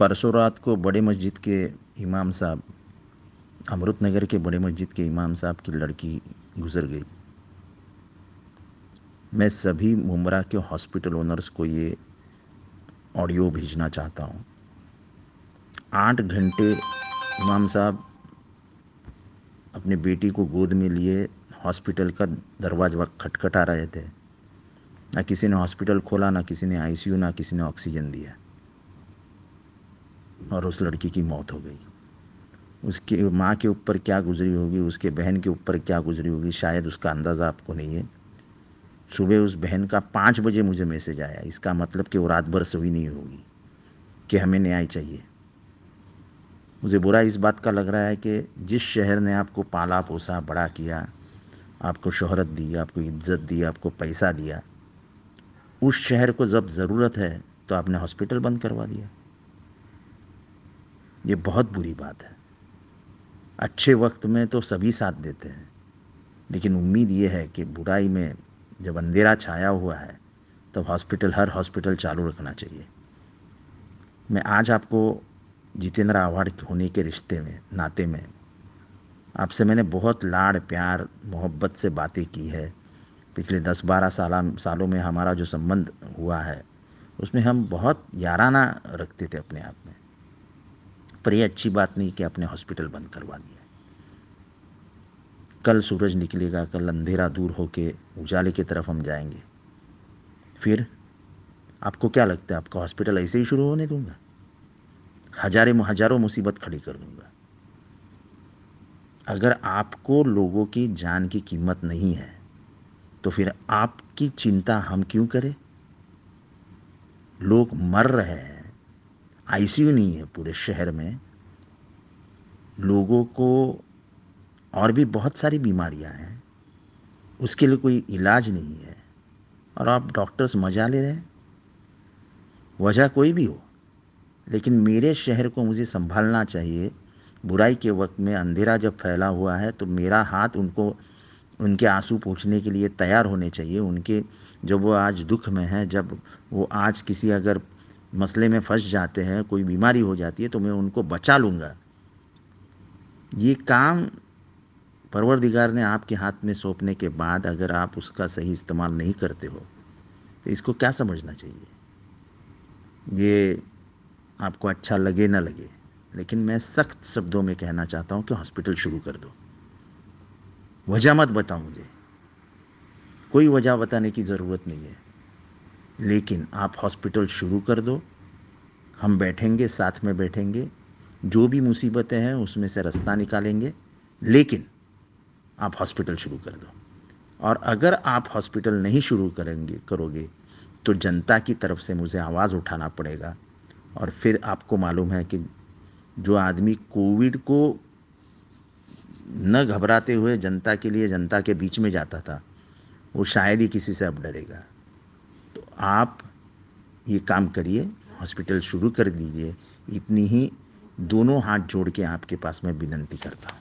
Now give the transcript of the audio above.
परसों रात को बड़े मस्जिद के इमाम साहब अमृत नगर के बड़े मस्जिद के इमाम साहब की लड़की गुजर गई मैं सभी मुमरा के हॉस्पिटल ओनर्स को ये ऑडियो भेजना चाहता हूँ आठ घंटे इमाम साहब अपने बेटी को गोद में लिए हॉस्पिटल का दरवाज़ा खटखटा रहे थे ना किसी ने हॉस्पिटल खोला ना किसी ने आईसीयू ना किसी ने ऑक्सीजन दिया और उस लड़की की मौत हो गई उसके माँ के ऊपर क्या गुजरी होगी उसके बहन के ऊपर क्या गुजरी होगी शायद उसका अंदाज़ा आपको नहीं है सुबह उस बहन का पाँच बजे मुझे मैसेज आया इसका मतलब कि वो रात भर सोई नहीं होगी कि हमें न्याय चाहिए मुझे बुरा इस बात का लग रहा है कि जिस शहर ने आपको पाला पोसा बड़ा किया आपको शोहरत दी आपको इज्जत दी आपको पैसा दिया उस शहर को जब ज़रूरत है तो आपने हॉस्पिटल बंद करवा दिया ये बहुत बुरी बात है अच्छे वक्त में तो सभी साथ देते हैं लेकिन उम्मीद ये है कि बुराई में जब अंधेरा छाया हुआ है तब हॉस्पिटल हर हॉस्पिटल चालू रखना चाहिए मैं आज आपको जितेंद्र आवाड होने के रिश्ते में नाते में आपसे मैंने बहुत लाड़ प्यार मोहब्बत से बातें की है पिछले दस बारह साल सालों में हमारा जो संबंध हुआ है उसमें हम बहुत याराना रखते थे अपने आप में पर यह अच्छी बात नहीं कि आपने हॉस्पिटल बंद करवा दिया कल सूरज निकलेगा कल अंधेरा दूर होके उजाले की तरफ हम जाएंगे फिर आपको क्या लगता है आपका हॉस्पिटल ऐसे ही शुरू होने दूंगा हजारे हजारों मुसीबत खड़ी कर दूंगा अगर आपको लोगों की जान की कीमत नहीं है तो फिर आपकी चिंता हम क्यों करें लोग मर रहे हैं आईसीयू नहीं है पूरे शहर में लोगों को और भी बहुत सारी बीमारियां हैं उसके लिए कोई इलाज नहीं है और आप डॉक्टर्स मजा ले रहे हैं वजह कोई भी हो लेकिन मेरे शहर को मुझे संभालना चाहिए बुराई के वक्त में अंधेरा जब फैला हुआ है तो मेरा हाथ उनको उनके आंसू पूछने के लिए तैयार होने चाहिए उनके जब वो आज दुख में हैं जब वो आज किसी अगर मसले में फंस जाते हैं कोई बीमारी हो जाती है तो मैं उनको बचा लूँगा ये काम परवरदिगार ने आपके हाथ में सौंपने के बाद अगर आप उसका सही इस्तेमाल नहीं करते हो तो इसको क्या समझना चाहिए ये आपको अच्छा लगे ना लगे लेकिन मैं सख्त शब्दों में कहना चाहता हूँ कि हॉस्पिटल शुरू कर दो वजह मत बताओ मुझे कोई वजह बताने की ज़रूरत नहीं है लेकिन आप हॉस्पिटल शुरू कर दो हम बैठेंगे साथ में बैठेंगे जो भी मुसीबतें हैं उसमें से रास्ता निकालेंगे लेकिन आप हॉस्पिटल शुरू कर दो और अगर आप हॉस्पिटल नहीं शुरू करेंगे करोगे तो जनता की तरफ से मुझे आवाज़ उठाना पड़ेगा और फिर आपको मालूम है कि जो आदमी कोविड को न घबराते हुए जनता के लिए जनता के बीच में जाता था वो शायद ही किसी से अब डरेगा आप ये काम करिए हॉस्पिटल शुरू कर दीजिए इतनी ही दोनों हाथ जोड़ के आपके पास मैं विनंती करता हूँ